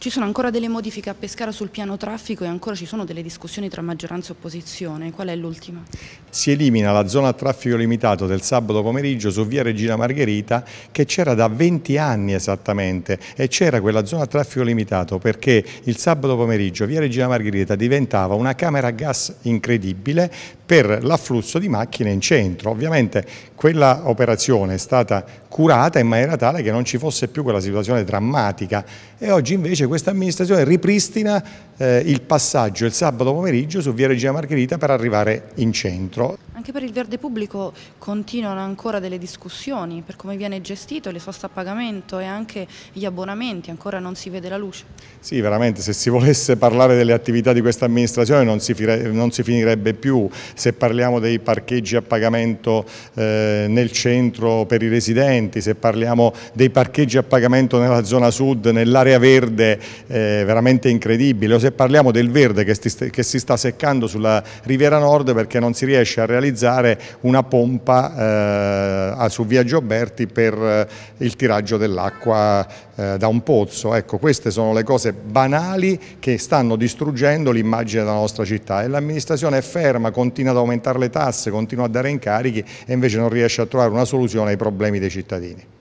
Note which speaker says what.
Speaker 1: Ci sono ancora delle modifiche a Pescara sul piano traffico e ancora ci sono delle discussioni tra maggioranza e opposizione. Qual è l'ultima?
Speaker 2: Si elimina la zona a traffico limitato del sabato pomeriggio su via Regina Margherita che c'era da 20 anni esattamente e c'era quella zona a traffico limitato perché il sabato pomeriggio via Regina Margherita diventava una camera a gas incredibile per l'afflusso di macchine in centro. Ovviamente quella operazione è stata curata in maniera tale che non ci fosse più quella situazione drammatica e oggi invece questa amministrazione ripristina eh, il passaggio il sabato pomeriggio su via Regina Margherita per arrivare in centro.
Speaker 1: Anche per il verde pubblico continuano ancora delle discussioni per come viene gestito, le soste a pagamento e anche gli abbonamenti, ancora non si vede la luce.
Speaker 2: Sì, veramente, se si volesse parlare delle attività di questa amministrazione non si, non si finirebbe più, se parliamo dei parcheggi a pagamento eh, nel centro per i residenti, se parliamo dei parcheggi a pagamento nella zona sud, nell'area verde, eh, veramente incredibile, o se parliamo del verde che, che si sta seccando sulla Riviera Nord perché non si riesce a realizzare realizzare una pompa eh, su via Gioberti per eh, il tiraggio dell'acqua eh, da un pozzo. Ecco, queste sono le cose banali che stanno distruggendo l'immagine della nostra città e l'amministrazione è ferma, continua ad aumentare le tasse, continua a dare incarichi e invece non riesce a trovare una soluzione ai problemi dei cittadini.